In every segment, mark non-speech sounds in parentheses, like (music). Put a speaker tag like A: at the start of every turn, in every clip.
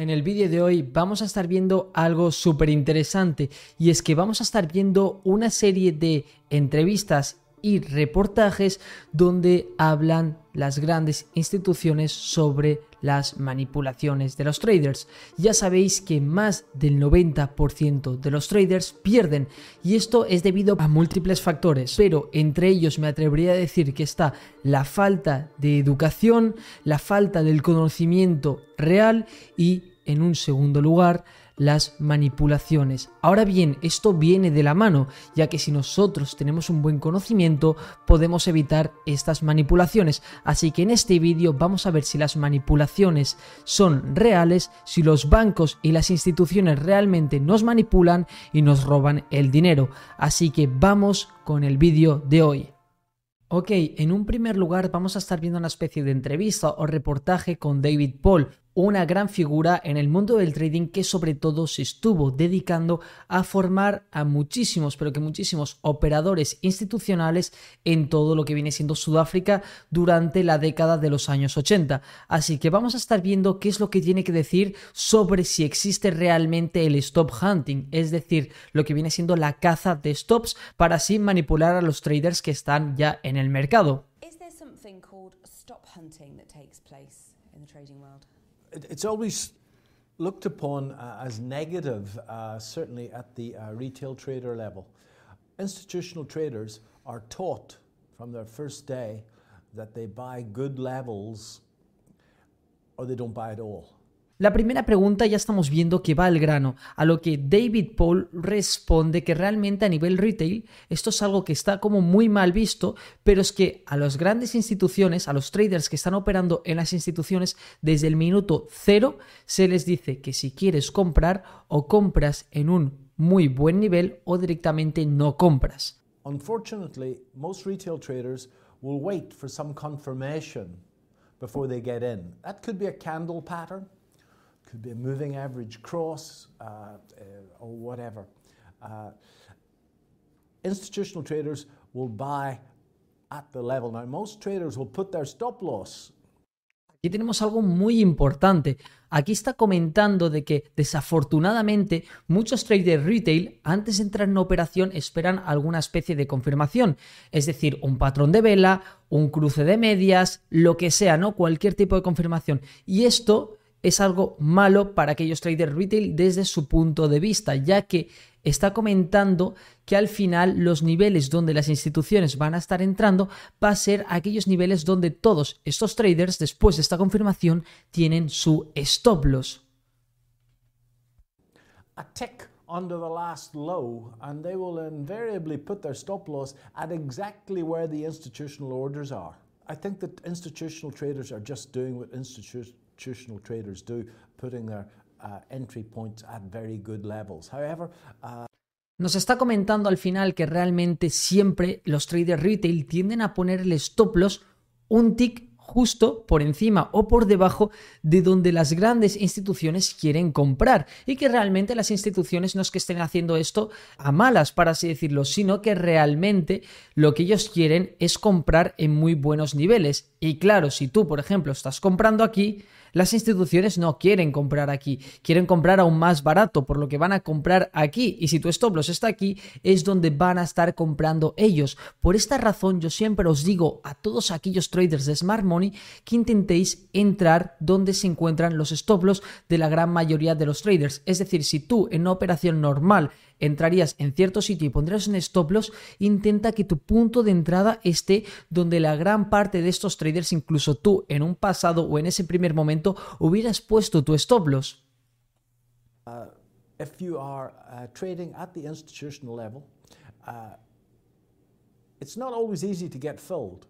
A: En el vídeo de hoy vamos a estar viendo algo súper interesante y es que vamos a estar viendo una serie de entrevistas y reportajes donde hablan las grandes instituciones sobre las manipulaciones de los traders. Ya sabéis que más del 90% de los traders pierden y esto es debido a múltiples factores, pero entre ellos me atrevería a decir que está la falta de educación, la falta del conocimiento real y en un segundo lugar las manipulaciones. Ahora bien, esto viene de la mano, ya que si nosotros tenemos un buen conocimiento podemos evitar estas manipulaciones. Así que en este vídeo vamos a ver si las manipulaciones son reales, si los bancos y las instituciones realmente nos manipulan y nos roban el dinero. Así que vamos con el vídeo de hoy. Ok, en un primer lugar vamos a estar viendo una especie de entrevista o reportaje con David Paul, una gran figura en el mundo del trading que sobre todo se estuvo dedicando a formar a muchísimos, pero que muchísimos operadores institucionales en todo lo que viene siendo Sudáfrica durante la década de los años 80. Así que vamos a estar viendo qué es lo que tiene que decir sobre si existe realmente el stop hunting, es decir, lo que viene siendo la caza de stops para así manipular a los traders que están ya en el mercado.
B: it's always looked upon uh, as negative, uh, certainly at the uh, retail trader level. Institutional traders are taught from their first day that they buy good levels or they don't buy at all.
A: La primera pregunta ya estamos viendo que va al grano, a lo que David Paul responde que realmente a nivel retail esto es algo que está como muy mal visto, pero es que a las grandes instituciones, a los traders que están operando en las instituciones desde el minuto cero, se les dice que si quieres comprar o compras en un muy buen nivel o directamente no compras.
B: Unfortunately, most retail traders will wait for some confirmation before they get in. That could be a candle pattern.
A: Aquí tenemos algo muy importante. Aquí está comentando de que desafortunadamente muchos traders retail antes de entrar en operación esperan alguna especie de confirmación, es decir, un patrón de vela, un cruce de medias, lo que sea, ¿no? Cualquier tipo de confirmación. Y esto es algo malo para aquellos traders retail desde su punto de vista, ya que está comentando que al final los niveles donde las instituciones van a estar entrando va a ser aquellos niveles donde todos estos traders, después de esta confirmación, tienen su stop loss.
B: A tick under the last low, and they will invariably put their stop loss at exactly where the institutional orders are. I think that institutional traders are just doing what institutions nos está
A: comentando al final que realmente siempre los traders retail tienden a poner el stop loss un tick justo por encima o por debajo de donde las grandes instituciones quieren comprar y que realmente las instituciones no es que estén haciendo esto a malas, para así decirlo, sino que realmente lo que ellos quieren es comprar en muy buenos niveles. Y claro, si tú, por ejemplo, estás comprando aquí, las instituciones no quieren comprar aquí, quieren comprar aún más barato, por lo que van a comprar aquí. Y si tu stop loss está aquí, es donde van a estar comprando ellos. Por esta razón, yo siempre os digo a todos aquellos traders de Smart Money que intentéis entrar donde se encuentran los stop loss de la gran mayoría de los traders. Es decir, si tú en una operación normal entrarías en cierto sitio y pondrías un stop loss, intenta que tu punto de entrada esté donde la gran parte de estos traders, incluso tú en un pasado o en ese primer momento, momento hubieras puesto tu stop
B: loss. Uh, if you are uh, trading at the institutional level, uh, it's not always easy to get filled.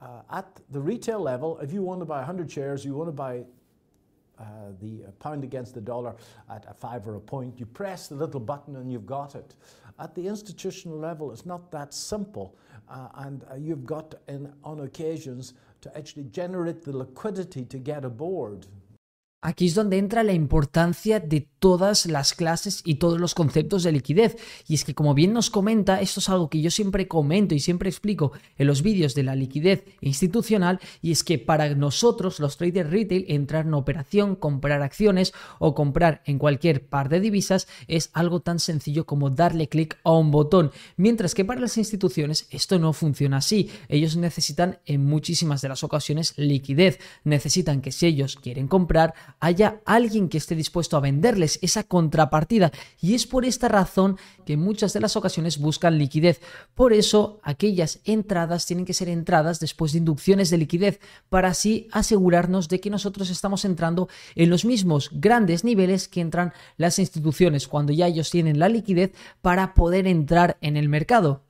B: Uh, at the retail level, if you want to buy 100 shares, you want to buy uh, the pound against the dollar at a five or a point, you press the little button and you've got it. At the institutional level, it's not that simple, uh, and you've got, in, on occasions, to actually generate the liquidity to get aboard.
A: Aquí es donde entra la importancia de todas las clases y todos los conceptos de liquidez. Y es que, como bien nos comenta, esto es algo que yo siempre comento y siempre explico en los vídeos de la liquidez institucional, y es que para nosotros, los traders retail, entrar en operación, comprar acciones o comprar en cualquier par de divisas es algo tan sencillo como darle clic a un botón. Mientras que para las instituciones esto no funciona así. Ellos necesitan en muchísimas de las ocasiones liquidez. Necesitan que si ellos quieren comprar, haya alguien que esté dispuesto a venderles esa contrapartida. Y es por esta razón que en muchas de las ocasiones buscan liquidez. Por eso aquellas entradas tienen que ser entradas después de inducciones de liquidez para así asegurarnos de que nosotros estamos entrando en los mismos grandes niveles que entran las instituciones cuando ya ellos tienen la liquidez para poder entrar en el mercado.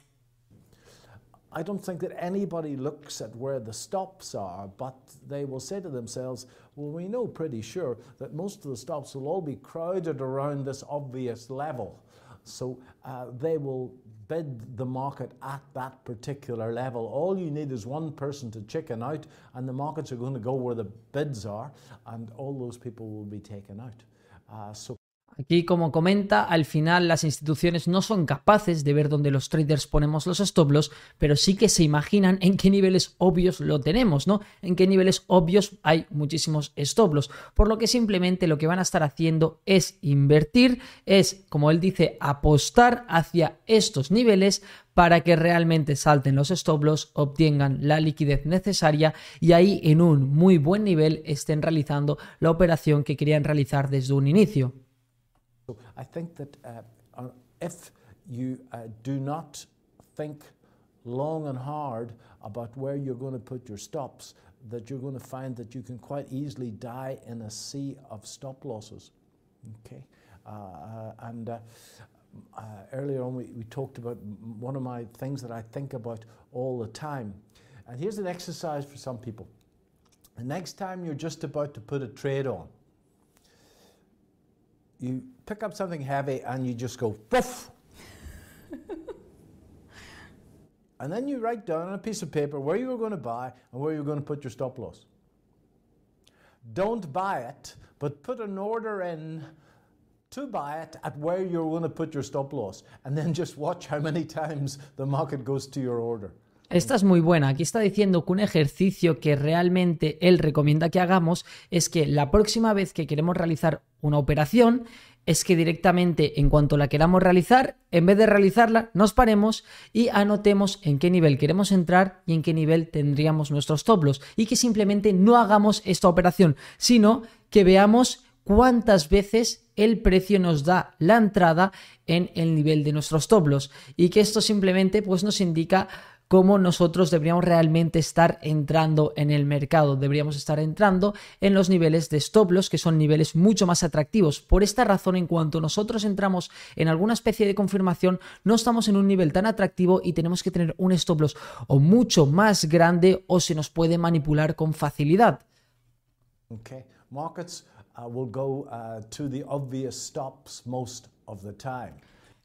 B: I don't think that anybody looks at where the stops are, but they will say to themselves, well, we know pretty sure that most of the stops will all be crowded around this obvious level. So uh, they will bid the market at that particular level. All you need is one person to chicken out, and the markets are going to go where the bids are, and all those people will be taken out. Uh, so
A: Aquí, como comenta, al final las instituciones no son capaces de ver dónde los traders ponemos los stop loss, pero sí que se imaginan en qué niveles obvios lo tenemos, ¿no? En qué niveles obvios hay muchísimos stop loss. Por lo que simplemente lo que van a estar haciendo es invertir, es, como él dice, apostar hacia estos niveles para que realmente salten los stop loss, obtengan la liquidez necesaria y ahí en un muy buen nivel estén realizando la operación que querían realizar desde un inicio.
B: So I think that uh, if you uh, do not think long and hard about where you're going to put your stops, that you're going to find that you can quite easily die in a sea of stop losses. Okay, uh, uh and uh, uh, earlier on we, we talked about one of my things that I think about all the time. And here's an exercise for some people. The next time you're just about to put a trade on, you pick up something heavy and you just go poof. and then you write down on a piece of paper where you were going to buy and where you are going to put your stop loss. Don't buy it, but put an order in to buy it at where you're going to put your stop loss. And then just watch how many (laughs) times the market goes to your order.
A: Esta es muy buena. Aquí está diciendo que un ejercicio que realmente él recomienda que hagamos es que la próxima vez que queremos realizar una operación, es que directamente en cuanto la queramos realizar, en vez de realizarla, nos paremos y anotemos en qué nivel queremos entrar y en qué nivel tendríamos nuestros toplos. Y que simplemente no hagamos esta operación, sino que veamos cuántas veces el precio nos da la entrada en el nivel de nuestros toplos. Y que esto simplemente pues, nos indica cómo nosotros deberíamos realmente estar entrando en el mercado. Deberíamos estar entrando en los niveles de stop loss, que son niveles mucho más atractivos. Por esta razón, en cuanto nosotros entramos en alguna especie de confirmación, no estamos en un nivel tan atractivo y tenemos que tener un stop loss o mucho más grande o se nos puede manipular con facilidad.
B: Okay. Markets uh, will go uh, to the obvious stops most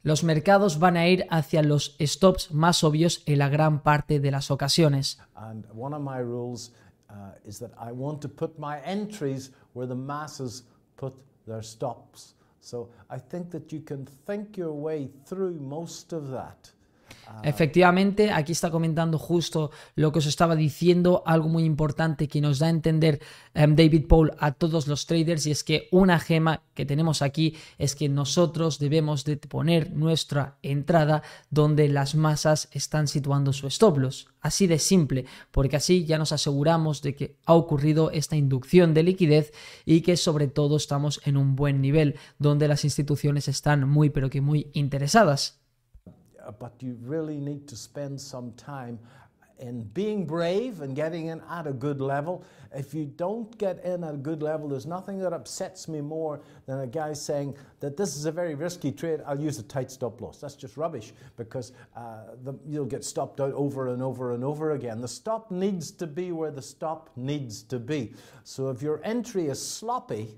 A: los mercados van a ir hacia los stops más obvios en la gran parte de las ocasiones.
B: Y one of my rules uh, is that i want to put my entries where the masses put their stops so i think that you can think your way through most of that. Ah.
A: Efectivamente, aquí está comentando justo lo que os estaba diciendo, algo muy importante que nos da a entender em, David Paul a todos los traders y es que una gema que tenemos aquí es que nosotros debemos de poner nuestra entrada donde las masas están situando sus stop loss. Así de simple, porque así ya nos aseguramos de que ha ocurrido esta inducción de liquidez y que sobre todo estamos en un buen nivel donde las instituciones están muy pero que muy interesadas.
B: Uh, but you really need to spend some time in being brave and getting in at a good level. If you don't get in at a good level, there's nothing that upsets me more than a guy saying that this is a very risky trade, I'll use a tight stop loss. That's just rubbish because uh, the, you'll get stopped out over and over and over again. The stop needs to be where the stop needs to be. So if your entry is sloppy,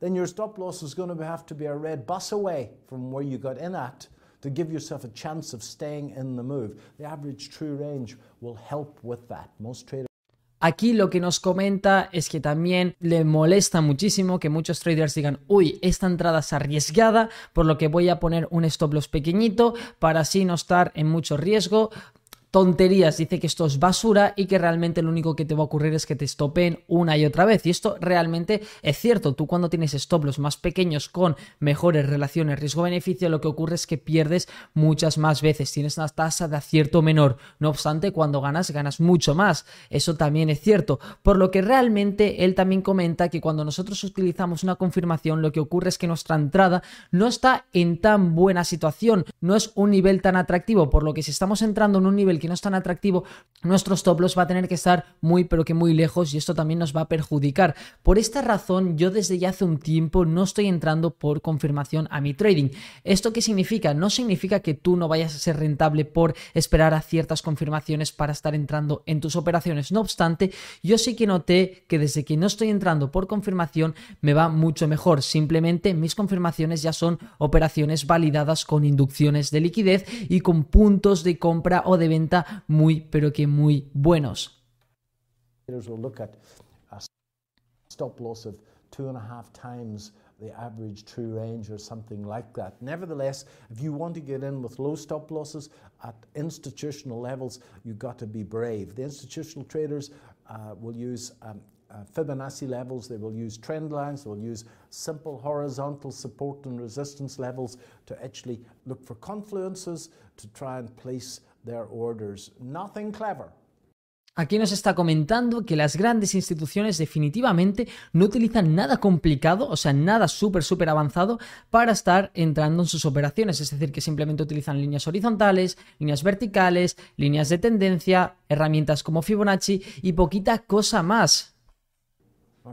B: then your stop loss is going to have to be a red bus away from where you got in at
A: Aquí lo que nos comenta es que también le molesta muchísimo que muchos traders digan, uy, esta entrada es arriesgada, por lo que voy a poner un stop loss pequeñito para así no estar en mucho riesgo, tonterías, dice que esto es basura y que realmente lo único que te va a ocurrir es que te estopen una y otra vez. Y esto realmente es cierto. Tú cuando tienes stop los más pequeños con mejores relaciones riesgo-beneficio, lo que ocurre es que pierdes muchas más veces. Tienes una tasa de acierto menor. No obstante, cuando ganas, ganas mucho más. Eso también es cierto. Por lo que realmente él también comenta que cuando nosotros utilizamos una confirmación, lo que ocurre es que nuestra entrada no está en tan buena situación. No es un nivel tan atractivo. Por lo que si estamos entrando en un nivel que no es tan atractivo, nuestros top va a tener que estar muy pero que muy lejos y esto también nos va a perjudicar. Por esta razón, yo desde ya hace un tiempo no estoy entrando por confirmación a mi trading. ¿Esto qué significa? No significa que tú no vayas a ser rentable por esperar a ciertas confirmaciones para estar entrando en tus operaciones. No obstante, yo sí que noté que desde que no estoy entrando por confirmación me va mucho mejor. Simplemente mis confirmaciones ya son operaciones validadas con inducciones de liquidez y con puntos de compra o de venta cuenta muy, pero que muy buenos.
B: the average true range or something like that. Nevertheless, if you want to get in with low stop losses at institutional levels, you've got to be brave. The institutional traders uh, will use um, uh, Fibonacci levels, they will use trend lines, they will use simple horizontal support and resistance levels to actually look for confluences to try and place
A: Aquí nos está comentando que las grandes instituciones definitivamente no utilizan nada complicado, o sea, nada súper, súper avanzado para estar entrando en sus operaciones. Es decir, que simplemente utilizan líneas horizontales, líneas verticales, líneas de tendencia, herramientas como Fibonacci y poquita cosa más. Uh,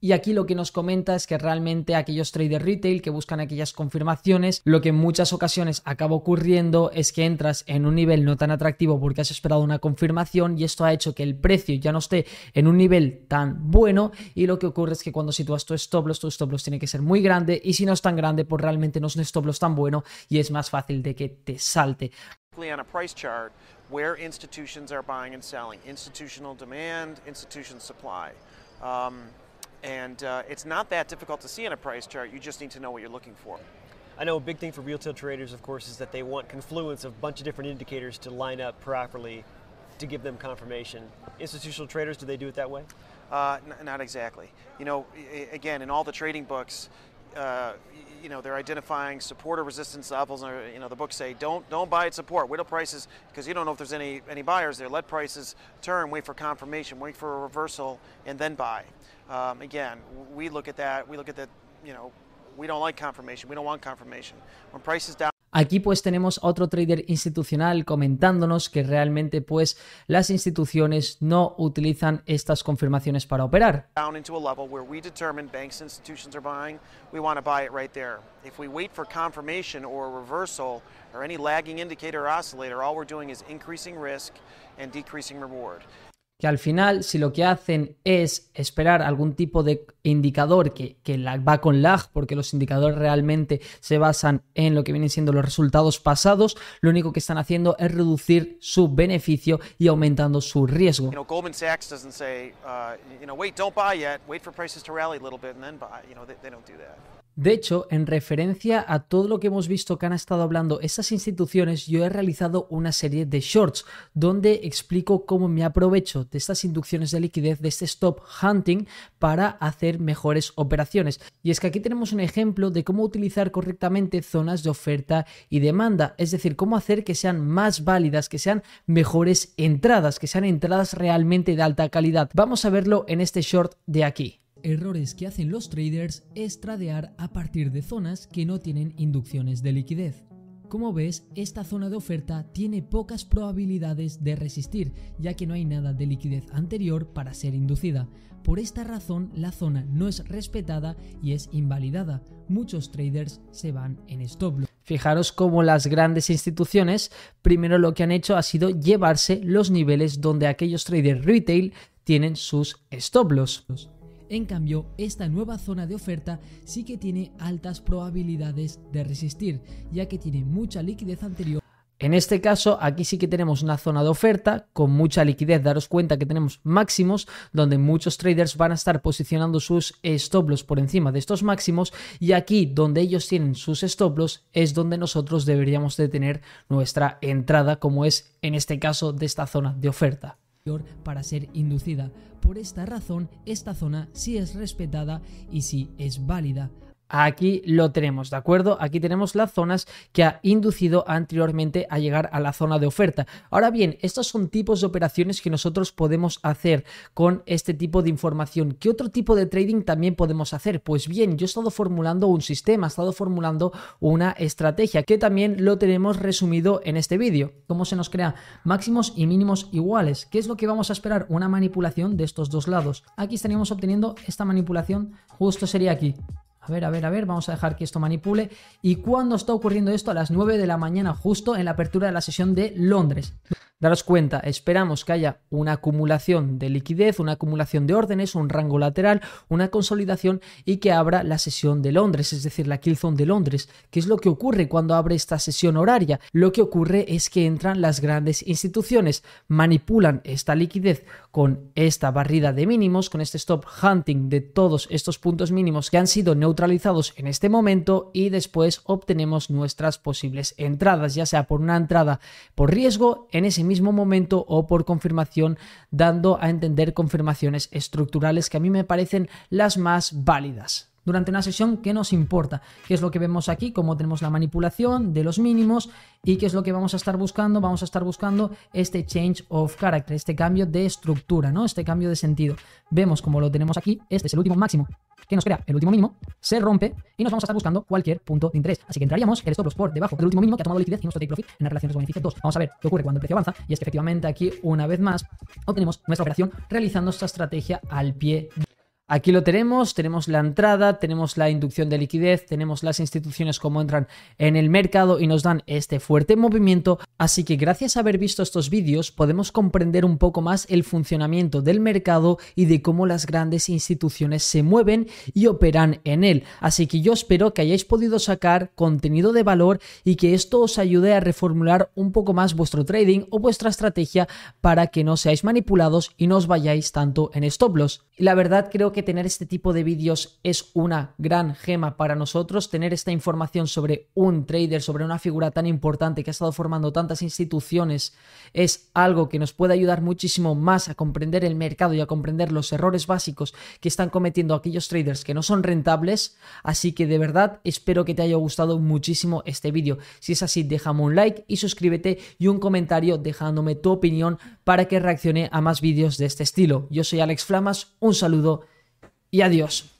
A: y aquí lo que nos comenta es que realmente aquellos traders retail que buscan aquellas confirmaciones, lo que en muchas ocasiones acaba ocurriendo es que entras en un nivel no tan atractivo porque has esperado una confirmación y esto ha hecho que el precio ya no esté en un nivel tan bueno y lo que ocurre es que cuando situas tu stop loss, tu stop loss tiene que ser muy grande y si no es tan grande pues realmente no es un stop loss tan bueno y es más fácil fácil de que te salte.
C: On a price chart where institutions are buying and selling, institutional demand, institution supply. Um, and uh, it's not that difficult to see on a price chart, you just need to know what you're looking for. I know a big thing for retail traders, of course, is that they want confluence of a bunch of different indicators to line up properly to give them confirmation. Institutional traders, do they do it that way? Uh, not exactly. You know, again, in all the trading books, uh, you know, they're identifying support or resistance levels. And, you know, the books say don't don't buy at support. Wait till prices, because you don't know if there's any any buyers there. Let prices turn. Wait for confirmation. Wait for a reversal, and then buy. Um, again, we look at that. We look at that. You know, we don't like confirmation. We don't want confirmation. When prices down.
A: Aquí pues tenemos otro trader institucional comentándonos que realmente pues las instituciones no utilizan estas confirmaciones para operar.
C: Down into a level where we determine banks institutions are buying, we want to buy it right there. If we wait for confirmation or reversal or any lagging indicator or oscillator, all we're doing is increasing risk and decreasing reward
A: que al final si lo que hacen es esperar algún tipo de indicador que, que, va con lag, porque los indicadores realmente se basan en lo que vienen siendo los resultados pasados, lo único que están haciendo es reducir su beneficio y aumentando su riesgo. De hecho, en referencia a todo lo que hemos visto que han estado hablando estas instituciones, yo he realizado una serie de shorts donde explico cómo me aprovecho de estas inducciones de liquidez, de este stop hunting, para hacer mejores operaciones. Y es que aquí tenemos un ejemplo de cómo utilizar correctamente zonas de oferta y demanda, es decir, cómo hacer que sean más válidas, que sean mejores entradas, que sean entradas realmente de alta calidad. Vamos a verlo en este short de aquí errores que hacen los traders es tradear a partir de zonas que no tienen inducciones de liquidez. Como ves, esta zona de oferta tiene pocas probabilidades de resistir, ya que no hay nada de liquidez anterior para ser inducida. Por esta razón, la zona no es respetada y es invalidada. Muchos traders se van en stop loss. Fijaros cómo las grandes instituciones primero lo que han hecho ha sido llevarse los niveles donde aquellos traders retail tienen sus stop loss. En cambio, esta nueva zona de oferta sí que tiene altas probabilidades de resistir, ya que tiene mucha liquidez anterior. En este caso, aquí sí que tenemos una zona de oferta con mucha liquidez. Daros cuenta que tenemos máximos donde muchos traders van a estar posicionando sus stop loss por encima de estos máximos y aquí donde ellos tienen sus stop loss es donde nosotros deberíamos de tener nuestra entrada como es en este caso de esta zona de oferta para ser inducida. Por esta razón, esta zona sí es respetada y sí es válida. Aquí lo tenemos, ¿de acuerdo? Aquí tenemos las zonas que ha inducido anteriormente a llegar a la zona de oferta. Ahora bien, estos son tipos de operaciones que nosotros podemos hacer con este tipo de información. ¿Qué otro tipo de trading también podemos hacer? Pues bien, yo he estado formulando un sistema, he estado formulando una estrategia que también lo tenemos resumido en este vídeo. ¿Cómo se nos crea máximos y mínimos iguales? ¿Qué es lo que vamos a esperar? Una manipulación de estos dos lados. Aquí estaríamos obteniendo esta manipulación, justo sería aquí. A ver, a ver, a ver, vamos a dejar que esto manipule. ¿Y cuándo está ocurriendo esto? A las 9 de la mañana, justo en la apertura de la sesión de Londres. Daros cuenta, esperamos que haya una acumulación de liquidez, una acumulación de órdenes, un rango lateral, una consolidación y que abra la sesión de Londres, es decir, la Killzone de Londres. ¿Qué es lo que ocurre cuando abre esta sesión horaria? Lo que ocurre es que entran las grandes instituciones, manipulan esta liquidez con esta barrida de mínimos, con este stop hunting de todos estos puntos mínimos que han sido neutralizados en este momento y después obtenemos nuestras posibles entradas, ya sea por una entrada por riesgo en ese mismo momento o por confirmación, dando a entender confirmaciones estructurales que a mí me parecen las más válidas durante una sesión que nos importa, ¿Qué es lo que vemos aquí, ¿Cómo tenemos la manipulación de los mínimos y qué es lo que vamos a estar buscando, vamos a estar buscando este change of character, este cambio de estructura, ¿no? Este cambio de sentido. Vemos como lo tenemos aquí, este es el último máximo que nos crea el último mínimo, se rompe y nos vamos a estar buscando cualquier punto de interés. Así que entraríamos el stop loss por debajo del último mínimo que ha tomado liquidez y nuestro take profit en relación de beneficio 2. Vamos a ver qué ocurre cuando el precio avanza y es que efectivamente aquí una vez más obtenemos nuestra operación realizando esta estrategia al pie de Aquí lo tenemos, tenemos la entrada, tenemos la inducción de liquidez, tenemos las instituciones como entran en el mercado y nos dan este fuerte movimiento, así que gracias a haber visto estos vídeos podemos comprender un poco más el funcionamiento del mercado y de cómo las grandes instituciones se mueven y operan en él. Así que yo espero que hayáis podido sacar contenido de valor y que esto os ayude a reformular un poco más vuestro trading o vuestra estrategia para que no seáis manipulados y no os vayáis tanto en stop loss. La verdad creo que que tener este tipo de vídeos es una gran gema para nosotros. Tener esta información sobre un trader, sobre una figura tan importante que ha estado formando tantas instituciones, es algo que nos puede ayudar muchísimo más a comprender el mercado y a comprender los errores básicos que están cometiendo aquellos traders que no son rentables. Así que de verdad espero que te haya gustado muchísimo este vídeo. Si es así, déjame un like y suscríbete y un comentario dejándome tu opinión para que reaccione a más vídeos de este estilo. Yo soy Alex Flamas, un saludo y adiós.